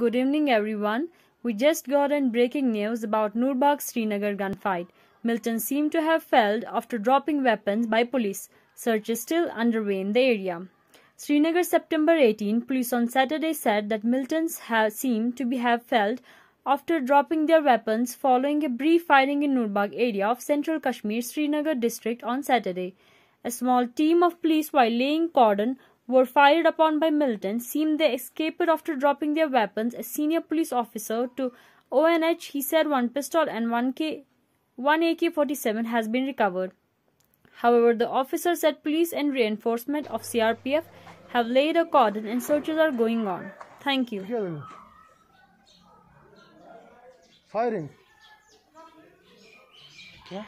Good evening everyone. We just got in breaking news about Nurbagh Srinagar gunfight. Milton seemed to have failed after dropping weapons by police. Search is still underway in the area. Srinagar September 18 police on Saturday said that Miltons have seemed to be have failed after dropping their weapons following a brief firing in Nurbagh area of central Kashmir Srinagar district on Saturday. A small team of police while laying cordon were fired upon by Milton seemed they escaped after dropping their weapons. A senior police officer to ONH, he said one pistol and one, K- one AK-47 has been recovered. However, the officer said police and reinforcement of CRPF have laid a cordon and searches are going on. Thank you. Firing. Yeah.